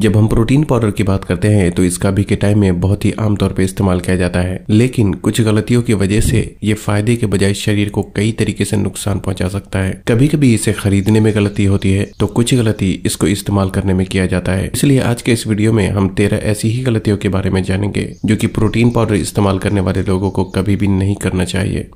जब हम protein powder की बात करते हैं तो इसका भी के टाइम में बहुत ही आमतौर पर इस्तेमाल किया जाता है लेकिन कुछ गलतियों की वजह से ये फायदे के बजाय शरीर को कई तरीके से नुकसान पहुंचा सकता है कभी कभी इसे खरीदने में गलती होती है तो कुछ गलती इसको इस्तेमाल करने में किया जाता है इसलिए आज के इस वीडियो में हम तेरह ऐसी ही गलतियों के बारे में जानेंगे जो की प्रोटीन पाउडर इस्तेमाल करने वाले लोगों को कभी भी नहीं करना चाहिए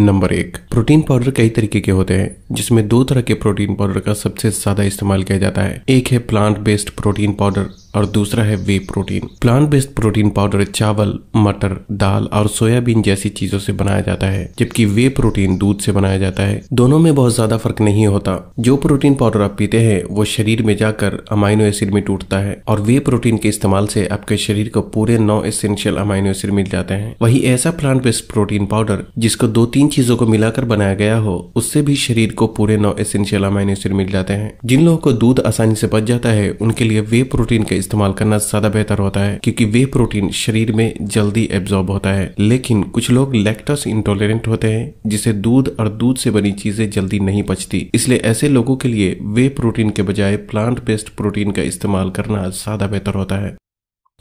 नंबर एक प्रोटीन पाउडर कई तरीके के होते हैं जिसमें दो तरह के प्रोटीन पाउडर का सबसे ज्यादा इस्तेमाल किया जाता है एक है प्लांट बेस्ड प्रोटीन पाउडर और दूसरा है whey protein plant based protein powder चावल मटर दाल और सोयाबीन जैसी चीजों से बनाया जाता है जबकि वे प्रोटीन दूध से बनाया जाता है दोनों में बहुत ज्यादा फर्क नहीं होता जो प्रोटीन पाउडर आप पीते हैं वो शरीर में जाकर अमाइनो एसिड में टूटता है और वे प्रोटीन के इस्तेमाल से आपके शरीर को पूरे नौ एसेंशियल अमाइनो एसिड मिल जाते हैं वही ऐसा प्लांट बेस्ड प्रोटीन पाउडर जिसको दो तीन चीजों को मिलाकर बनाया गया हो उससे भी शरीर को पूरे नौ एसेंशियल अमाइनो एसिड मिल जाते हैं जिन लोगों को दूध आसानी से बच जाता है उनके लिए वे प्रोटीन का इस्तेमाल करना ज्यादा बेहतर होता है क्योंकि वे प्रोटीन शरीर में जल्दी एब्जॉर्ब होता है लेकिन कुछ लोग लैक्टोस इंटोलरेंट होते हैं जिसे दूध और दूध से बनी चीजें जल्दी नहीं पचती इसलिए ऐसे लोगों के लिए वे प्रोटीन के बजाय प्लांट बेस्ड प्रोटीन का इस्तेमाल करना ज्यादा बेहतर होता है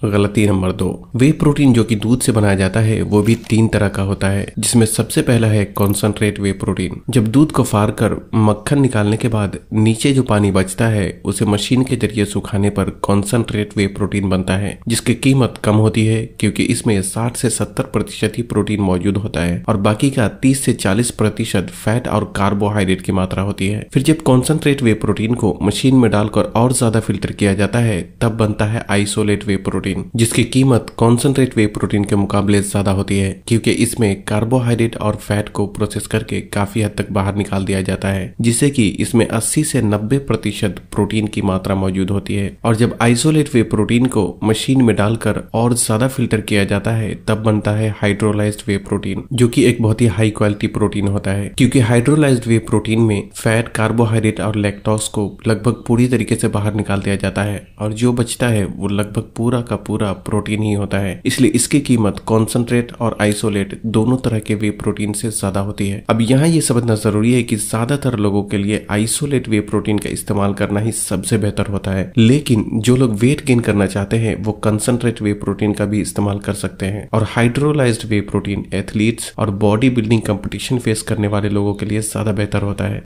गलती नंबर दो वे प्रोटीन जो कि दूध से बनाया जाता है वो भी तीन तरह का होता है जिसमें सबसे पहला है कॉन्सनट्रेट वे प्रोटीन जब दूध को फार कर मक्खन निकालने के बाद नीचे जो पानी बचता है उसे मशीन के जरिए सुखाने पर कॉन्सेंट्रेट वे प्रोटीन बनता है जिसकी कीमत कम होती है क्योंकि इसमें साठ से सत्तर प्रतिशत ही प्रोटीन मौजूद होता है और बाकी का तीस से चालीस प्रतिशत फैट और कार्बोहाइड्रेट की मात्रा होती है फिर जब कॉन्सेंट्रेट वे प्रोटीन को मशीन में डालकर और ज्यादा फिल्टर किया जाता है तब बनता है आइसोलेट वे प्रोटीन प्रोटीन जिसकी कीमत कॉन्सेंट्रेट वे प्रोटीन के मुकाबले ज्यादा होती है क्योंकि इसमें कार्बोहाइड्रेट और फैट को प्रोसेस करके काफी हद तक बाहर निकाल दिया जाता है जिससे कि इसमें 80 से 90 प्रतिशत प्रोटीन की मात्रा मौजूद होती है और जब आइसोलेट वे प्रोटीन को मशीन में डालकर और ज्यादा फिल्टर किया जाता है तब बनता है हाइड्रोलाइज्ड वे प्रोटीन जो कि एक बहुत ही हाई क्वालिटी प्रोटीन होता है क्योंकि हाइड्रोलाइज्ड वे प्रोटीन में फैट कार्बोहाइड्रेट और लैक्टोस को लगभग पूरी तरीके से बाहर निकाल दिया जाता है और जो बचता है वो लगभग पूरा का पूरा प्रोटीन ही होता है इसलिए इसकी कीमत कॉन्सेंट्रेट और आइसोलेट दोनों तरह के वे प्रोटीन से ज्यादा होती है अब यहाँ ये समझना जरूरी है की ज्यादातर लोगों के लिए आइसोलेट वे प्रोटीन का इस्तेमाल करना ही सबसे बेहतर होता है लेकिन जो लोग वेट गेन करना चाहते हैं वो कंसनट्रेट वे प्रोटीन का भी इस्तेमाल कर सकते हैं और हाइड्रोलाइज्ड वे प्रोटीन एथलीट्स और बॉडी बिल्डिंग कंपटीशन फेस करने वाले लोगों के लिए ज्यादा बेहतर होता है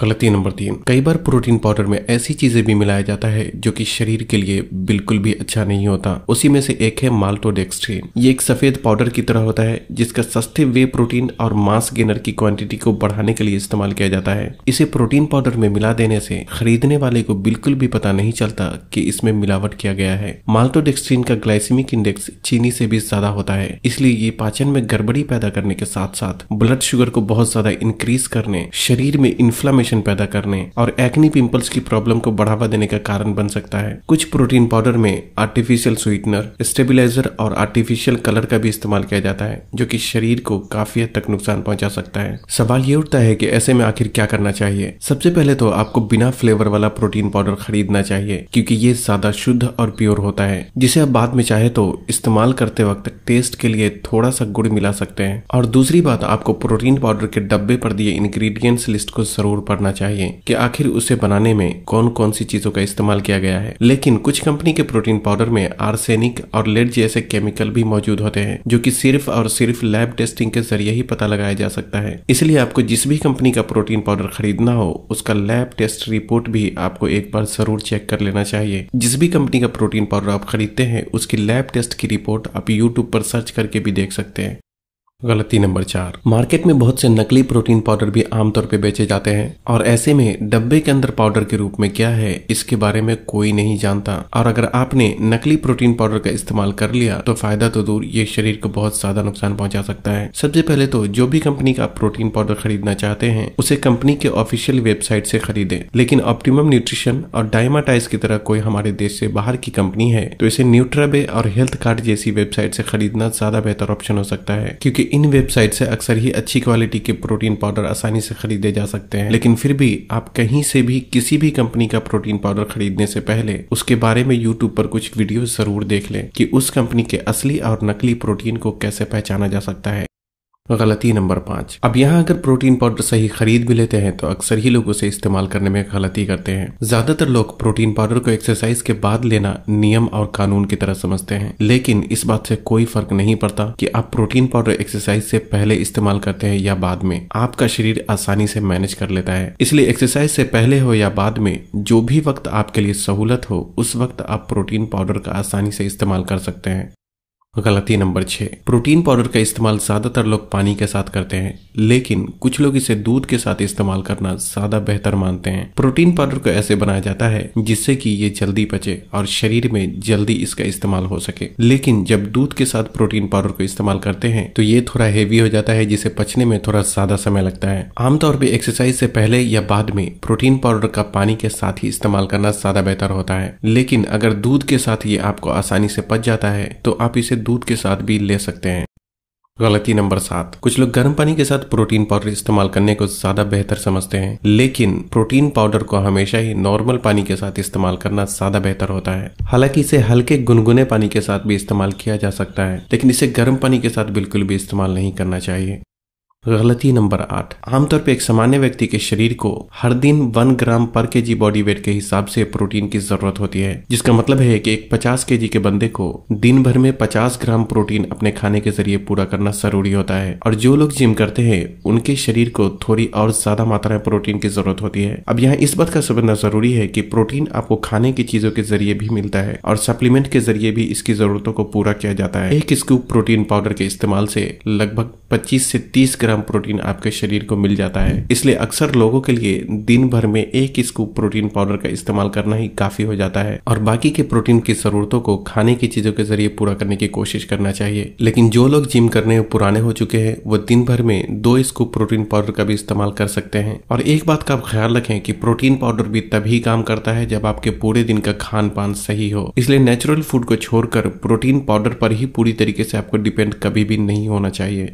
गलती नंबर तीन कई बार प्रोटीन पाउडर में ऐसी चीजें भी मिलाया जाता है जो कि शरीर के लिए बिल्कुल भी अच्छा नहीं होता उसी में से एक है माल्टोडेक्सट्रीन ये एक सफेद पाउडर की तरह होता है जिसका सस्ते वे प्रोटीन और मास गेनर की क्वांटिटी को बढ़ाने के लिए इस्तेमाल किया जाता है इसे प्रोटीन पाउडर में मिला देने से खरीदने वाले को बिल्कुल भी पता नहीं चलता कि इसमें मिलावट किया गया है माल्टोडेक्सट्रीन का ग्लाइसिमिक इंडेक्स चीनी से भी ज्यादा होता है इसलिए ये पाचन में गड़बड़ी पैदा करने के साथ साथ ब्लड शुगर को बहुत ज्यादा इंक्रीज करने शरीर में इन्फ्लामेशन इन्फ्लामेशन पैदा करने और एक्नी पिंपल्स की प्रॉब्लम को बढ़ावा देने का कारण बन सकता है कुछ प्रोटीन पाउडर में आर्टिफिशियल स्वीटनर स्टेबिलाईजर और आर्टिफिशियल कलर का भी इस्तेमाल किया जाता है जो की शरीर को काफी हद तक नुकसान पहुंचा सकता है सवाल ये उठता है की ऐसे में आखिर क्या करना चाहिए सबसे पहले तो आपको बिना फ्लेवर वाला प्रोटीन पाउडर खरीदना चाहिए क्योंकि ये ज्यादा शुद्ध और प्योर होता है जिसे आप बाद में चाहे तो इस्तेमाल करते वक्त टेस्ट के लिए थोड़ा सा गुड़ मिला सकते हैं और दूसरी बात आपको प्रोटीन पाउडर के डब्बे पर दिए इंग्रेडिएंट्स लिस्ट को जरूर पढ़ना चाहिए कि आखिर उसे बनाने में कौन कौन सी चीजों का इस्तेमाल किया गया है लेकिन कुछ कंपनी के प्रोटीन पाउडर में आर्सेनिक और लेड जैसे केमिकल भी मौजूद होते हैं जो की सिर्फ और सिर्फ लैब टेस्टिंग के जरिए ही पता लगाया जा सकता है इसलिए आपको जिस भी कंपनी का प्रोटीन पाउडर खरीदना हो उसका लैब टेस्ट रिपोर्ट भी आपको एक बार जरूर चेक कर लेना चाहिए जिस भी कंपनी का प्रोटीन पाउडर आप खरीदते हैं उसकी लैब टेस्ट की रिपोर्ट आप यूट्यूब पर सर्च करके भी देख सकते हैं गलती नंबर चार मार्केट में बहुत से नकली प्रोटीन पाउडर भी आमतौर पर बेचे जाते हैं और ऐसे में डब्बे के अंदर पाउडर के रूप में क्या है इसके बारे में कोई नहीं जानता और अगर आपने नकली प्रोटीन पाउडर का इस्तेमाल कर लिया तो फायदा तो दूर ये शरीर को बहुत ज्यादा नुकसान पहुंचा सकता है सबसे पहले तो जो भी कंपनी का प्रोटीन पाउडर खरीदना चाहते हैं उसे कंपनी के ऑफिशियल वेबसाइट से खरीदे लेकिन ऑप्टिमम न्यूट्रिशन और डायमाटाइज की तरह कोई हमारे देश से बाहर की कंपनी है तो इसे न्यूट्राबे और हेल्थ कार्ड जैसी वेबसाइट से खरीदना ज्यादा बेहतर ऑप्शन हो सकता है क्योंकि इन वेबसाइट से अक्सर ही अच्छी क्वालिटी के प्रोटीन पाउडर आसानी से खरीदे जा सकते हैं लेकिन फिर भी आप कहीं से भी किसी भी कंपनी का प्रोटीन पाउडर खरीदने से पहले उसके बारे में यूट्यूब पर कुछ वीडियो जरूर देख लें कि उस कंपनी के असली और नकली प्रोटीन को कैसे पहचाना जा सकता है गलती नंबर पाँच अब यहाँ अगर प्रोटीन पाउडर सही खरीद भी लेते हैं तो अक्सर ही लोग उसे इस्तेमाल करने में गलती करते हैं ज्यादातर लोग प्रोटीन पाउडर को एक्सरसाइज के बाद लेना नियम और कानून की तरह समझते हैं लेकिन इस बात से कोई फर्क नहीं पड़ता कि आप प्रोटीन पाउडर एक्सरसाइज से पहले इस्तेमाल करते हैं या बाद में आपका शरीर आसानी से मैनेज कर लेता है इसलिए एक्सरसाइज से पहले हो या बाद में जो भी वक्त आपके लिए सहूलत हो उस वक्त आप प्रोटीन पाउडर का आसानी से इस्तेमाल कर सकते हैं गलती नंबर छः प्रोटीन पाउडर का इस्तेमाल ज़्यादातर लोग पानी के साथ करते हैं लेकिन कुछ लोग इसे दूध के साथ इस्तेमाल करना ज़्यादा बेहतर मानते हैं प्रोटीन पाउडर को ऐसे बनाया जाता है जिससे कि ये जल्दी पचे और शरीर में जल्दी इसका इस्तेमाल हो सके लेकिन जब दूध के साथ प्रोटीन पाउडर को इस्तेमाल करते हैं तो ये थोड़ा हेवी हो जाता है जिसे पचने में थोड़ा ज़्यादा समय लगता है आमतौर पर एक्सरसाइज से पहले या बाद में प्रोटीन पाउडर का पानी के साथ ही इस्तेमाल करना ज़्यादा बेहतर होता है लेकिन अगर दूध के साथ ये आपको आसानी से पच जाता है तो आप इसे दूध के साथ भी ले सकते हैं गलती नंबर सात कुछ लोग गर्म पानी के साथ प्रोटीन पाउडर इस्तेमाल करने को ज्यादा बेहतर समझते हैं लेकिन प्रोटीन पाउडर को हमेशा ही नॉर्मल पानी के साथ इस्तेमाल करना ज्यादा बेहतर होता है हालांकि इसे हल्के गुनगुने पानी के साथ भी इस्तेमाल किया जा सकता है लेकिन इसे गर्म पानी के साथ बिल्कुल भी इस्तेमाल नहीं करना चाहिए गलती नंबर आठ आमतौर पर एक सामान्य व्यक्ति के शरीर को हर दिन वन ग्राम पर के जी बॉडी वेट के हिसाब से प्रोटीन की जरूरत होती है जिसका मतलब है कि एक 50 के जी के बंदे को दिन भर में 50 ग्राम प्रोटीन अपने खाने के जरिए पूरा करना जरूरी होता है और जो लोग जिम करते हैं उनके शरीर को थोड़ी और ज्यादा मात्रा में प्रोटीन की जरूरत होती है अब यहाँ इस बात का समझना जरूरी है की प्रोटीन आपको खाने की चीजों के जरिए भी मिलता है और सप्लीमेंट के जरिए भी इसकी जरूरतों को पूरा किया जाता है एक स्कूप प्रोटीन पाउडर के इस्तेमाल से लगभग पच्चीस से तीस ग्राम ग्राम प्रोटीन आपके शरीर को मिल जाता है इसलिए अक्सर लोगों के लिए दिन भर में एक स्कूप प्रोटीन पाउडर का इस्तेमाल करना ही काफी हो जाता है और बाकी के प्रोटीन की जरूरतों को खाने की चीजों के जरिए पूरा करने की कोशिश करना चाहिए लेकिन जो लोग जिम करने में पुराने हो चुके हैं वो दिन भर में दो स्कूप प्रोटीन पाउडर का भी इस्तेमाल कर सकते हैं और एक बात का ख्याल रखें कि प्रोटीन पाउडर भी तभी काम करता है जब आपके पूरे दिन का खान पान सही हो इसलिए नेचुरल फूड को छोड़कर प्रोटीन पाउडर पर ही पूरी तरीके से आपको डिपेंड कभी भी नहीं होना चाहिए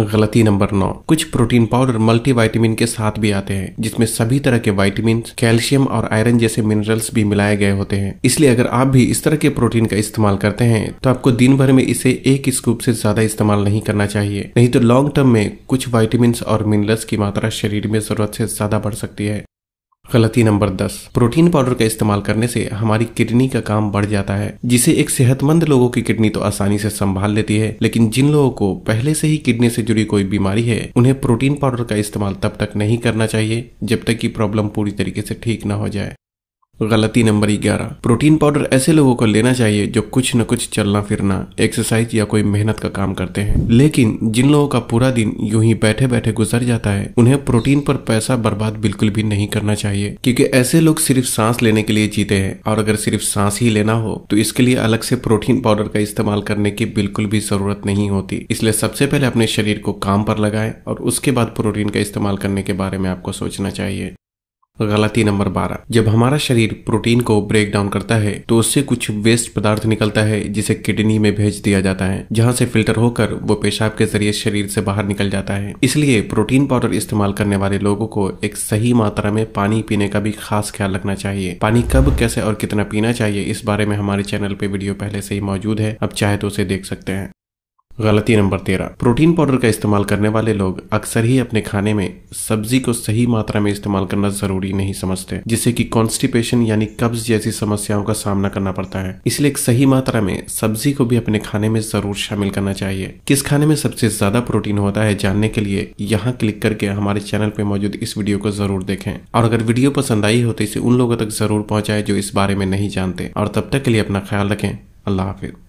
गलती नंबर नौ कुछ प्रोटीन पाउडर मल्टीवाइटामिन के साथ भी आते हैं जिसमें सभी तरह के वाइटमिन कैल्शियम और आयरन जैसे मिनरल्स भी मिलाए गए होते हैं इसलिए अगर आप भी इस तरह के प्रोटीन का इस्तेमाल करते हैं तो आपको दिन भर में इसे एक स्कूप से ज्यादा इस्तेमाल नहीं करना चाहिए नहीं तो लॉन्ग टर्म में कुछ वाइटमिन और मिनरल्स की मात्रा शरीर में जरूरत से ज्यादा बढ़ सकती है गलती नंबर दस प्रोटीन पाउडर का इस्तेमाल करने से हमारी किडनी का काम बढ़ जाता है जिसे एक सेहतमंद लोगों की किडनी तो आसानी से संभाल लेती है लेकिन जिन लोगों को पहले से ही किडनी से जुड़ी कोई बीमारी है उन्हें प्रोटीन पाउडर का इस्तेमाल तब तक नहीं करना चाहिए जब तक कि प्रॉब्लम पूरी तरीके से ठीक न हो जाए गलती नंबर ग्यारह प्रोटीन पाउडर ऐसे लोगों को लेना चाहिए जो कुछ न कुछ चलना फिरना एक्सरसाइज या कोई मेहनत का काम करते हैं लेकिन जिन लोगों का पूरा दिन यूं ही बैठे बैठे गुजर जाता है उन्हें प्रोटीन पर पैसा बर्बाद बिल्कुल भी नहीं करना चाहिए क्योंकि ऐसे लोग सिर्फ सांस लेने के लिए जीते हैं और अगर सिर्फ सांस ही लेना हो तो इसके लिए अलग से प्रोटीन पाउडर का इस्तेमाल करने की बिल्कुल भी जरूरत नहीं होती इसलिए सबसे पहले अपने शरीर को काम पर लगाए और उसके बाद प्रोटीन का इस्तेमाल करने के बारे में आपको सोचना चाहिए गलती नंबर बारह जब हमारा शरीर प्रोटीन को ब्रेक डाउन करता है तो उससे कुछ वेस्ट पदार्थ निकलता है जिसे किडनी में भेज दिया जाता है जहाँ से फिल्टर होकर वो पेशाब के जरिए शरीर से बाहर निकल जाता है इसलिए प्रोटीन पाउडर इस्तेमाल करने वाले लोगों को एक सही मात्रा में पानी पीने का भी खास ख्याल रखना चाहिए पानी कब कैसे और कितना पीना चाहिए इस बारे में हमारे चैनल पे वीडियो पहले से ही मौजूद है अब चाहे तो उसे देख सकते हैं गलती नंबर तेरह प्रोटीन पाउडर का इस्तेमाल करने वाले लोग अक्सर ही अपने खाने में सब्जी को सही मात्रा में इस्तेमाल करना जरूरी नहीं समझते जिससे कि कॉन्स्टिपेशन यानी कब्ज जैसी समस्याओं का सामना करना पड़ता है इसलिए एक सही मात्रा में सब्जी को भी अपने खाने में जरूर शामिल करना चाहिए किस खाने में सबसे ज्यादा प्रोटीन होता है जानने के लिए यहाँ क्लिक करके हमारे चैनल पे मौजूद इस वीडियो को जरूर देखें और अगर वीडियो पसंद आई हो तो इसे उन लोगों तक जरूर पहुँचाए जो इस बारे में नहीं जानते और तब तक के लिए अपना ख्याल रखें अल्लाह हाफिज़